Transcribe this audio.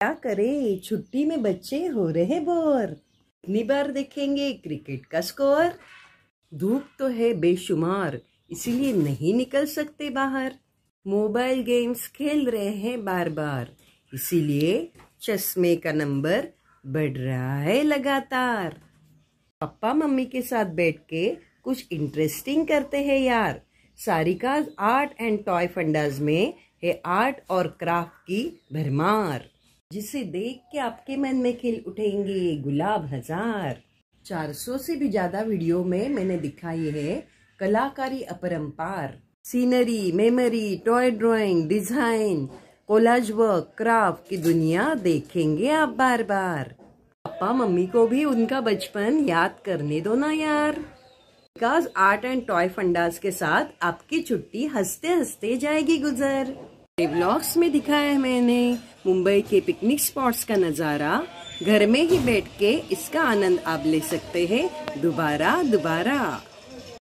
क्या करे छुट्टी में बच्चे हो रहे बोर कितनी बार देखेंगे क्रिकेट का स्कोर धूप तो है बेशुमार इसीलिए नहीं निकल सकते बाहर मोबाइल गेम्स खेल रहे हैं बार बार इसीलिए चश्मे का नंबर बढ़ रहा है लगातार पापा मम्मी के साथ बैठ के कुछ इंटरेस्टिंग करते हैं यार Sarika's art and toy fundas में है आर्ट और क्राफ्ट की भरमार जिसे देख के आपके मन में खिल उठेंगे गुलाब हजार 400 से भी ज्यादा वीडियो में मैंने दिखाई है कलाकारी अपरम्पार scenery memory toy drawing design collage work craft की दुनिया देखेंगे आप बार बार पापा मम्मी को भी उनका बचपन याद करने दो ना यार because art and toy fundas के साथ आपकी छुट्टी हंसते हंसते जाएगी गुजर ब्लॉग्स में दिखाया है मैंने मुंबई के पिकनिक स्पॉट्स का नज़ारा घर में ही बैठ के इसका आनंद आप ले सकते हैं दोबारा दोबारा